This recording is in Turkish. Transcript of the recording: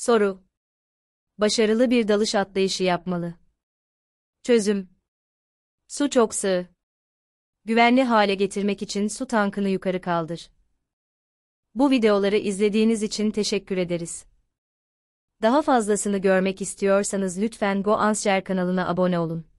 Soru. Başarılı bir dalış atlayışı yapmalı. Çözüm. Su çok sığ. Güvenli hale getirmek için su tankını yukarı kaldır. Bu videoları izlediğiniz için teşekkür ederiz. Daha fazlasını görmek istiyorsanız lütfen GoAnsher kanalına abone olun.